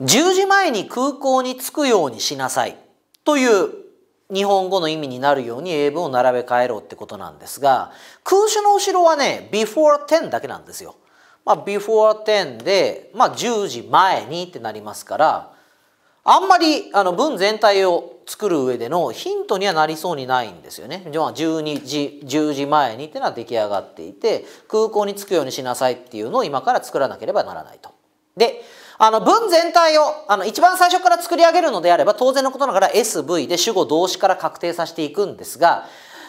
10時前に空港に着くようにしなさいという日本語の意味になるように英文を並べ替えろってことなんですが空手の後ろはね before 10だけなんですよ。まあ、before 10で、まあ、10時前にってなりますからあんまりあの文全体を作る上でのヒントにはなりそうにないんですよね。12時10時前にってのは出来上がっていて空港に着くようにしなさいっていうのを今から作らなければならないと。であの文全体をあの一番最初から作り上げるのであれば当然のことながら SV で主語動詞から確定させていくんですが、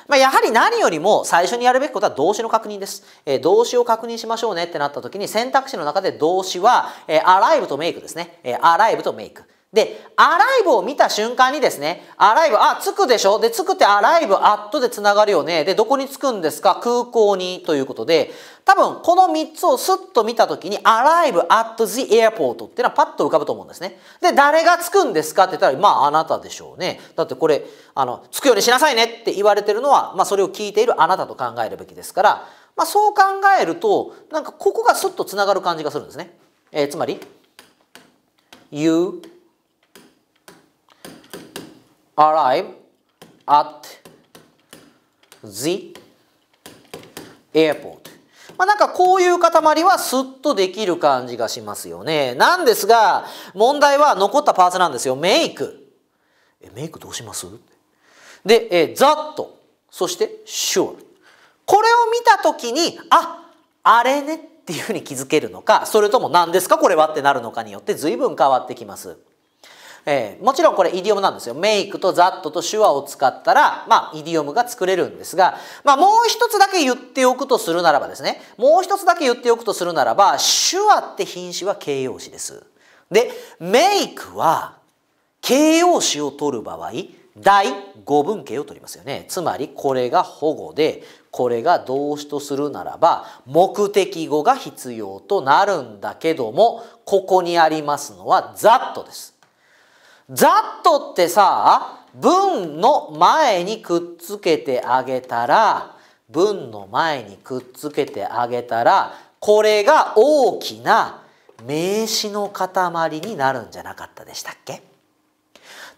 まあ、やはり何よりも最初にやるべきことは動詞の確認です。えー、動詞を確認しましょうねってなった時に選択肢の中で動詞は、えー、アライブとメイクですね。えー、アライブとメイク。で、アライブを見た瞬間にですね、アライブ、あ、つくでしょで、着くってアライブ、アットで繋がるよね。で、どこにつくんですか空港にということで、多分この3つをスッと見たときに、アライブ、アット、t エアポートっていうのはパッと浮かぶと思うんですね。で、誰がつくんですかって言ったら、まあ、あなたでしょうね。だってこれ、あの、つくようにしなさいねって言われてるのは、まあ、それを聞いているあなたと考えるべきですから、まあ、そう考えると、なんかここがスッと繋がる感じがするんですね。えー、つまり、you arrive at the airport まあ、なんかこういう塊はスッとできる感じがしますよね。なんですが、問題は残ったパーツなんですよ。メイク。え、メイクどうしますで、え、ざっと。そして、sure。これを見たときに、あ、あれねっていうふうに気づけるのか、それとも何ですかこれはってなるのかによって随分変わってきます。えー、もちろんこれイディオムなんですよ。メイクとザットと手話を使ったら、まあ、イディオムが作れるんですが、まあ、もう一つだけ言っておくとするならばですね、もう一つだけ言っておくとするならば、手話って品詞は形容詞です。で、メイクは形容詞を取る場合、第五分形を取りますよね。つまりこれが保護で、これが動詞とするならば目的語が必要となるんだけどもここにありますのはざっとです。ざっとってさ、文の前にくっつけてあげたら、文の前にくっつけてあげたら、これが大きな名詞の塊になるんじゃなかったでしたっけ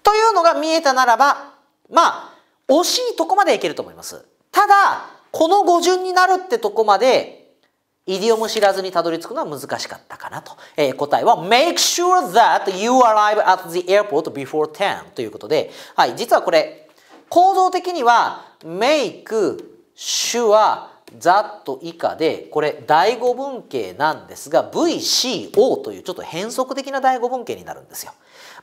というのが見えたならば、まあ、惜しいとこまでいけると思います。ただ、この語順になるってとこまでイディオム知らずにたどり着くのは難しかったかなと、えー、答えは Make sure that you arrive at the airport before 10ということで、はい、実はこれ構造的には Make sure that 以下でこれ第5文型なんですが VCO というちょっと変則的な第5文型になるんですよ。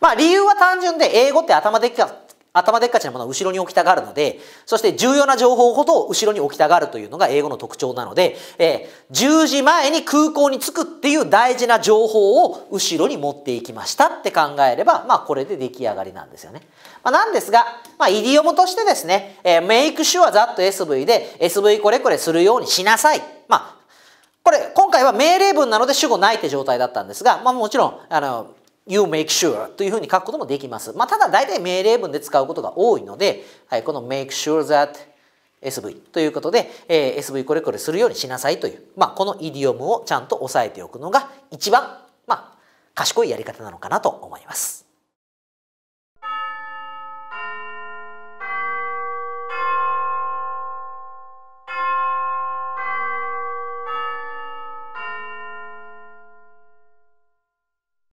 まあ理由は単純で英語って頭でっか頭でっかちなものは後ろに置きたがるので、そして重要な情報ほど後ろに置きたがるというのが英語の特徴なので、えー、10時前に空港に着くっていう大事な情報を後ろに持っていきましたって考えれば、まあこれで出来上がりなんですよね。まあ、なんですが、まあイディオムとしてですね、えー、make sure that SV で SV これこれするようにしなさい。まあこれ今回は命令文なので主語ないって状態だったんですが、まあもちろん、あの、you make sure というふうに書くこともできます。まあ、ただ大体命令文で使うことが多いので、はい、この make sure that SV ということで、えー、SV これこれするようにしなさいという、まあ、このイディオムをちゃんと押さえておくのが一番、まあ、賢いやり方なのかなと思います。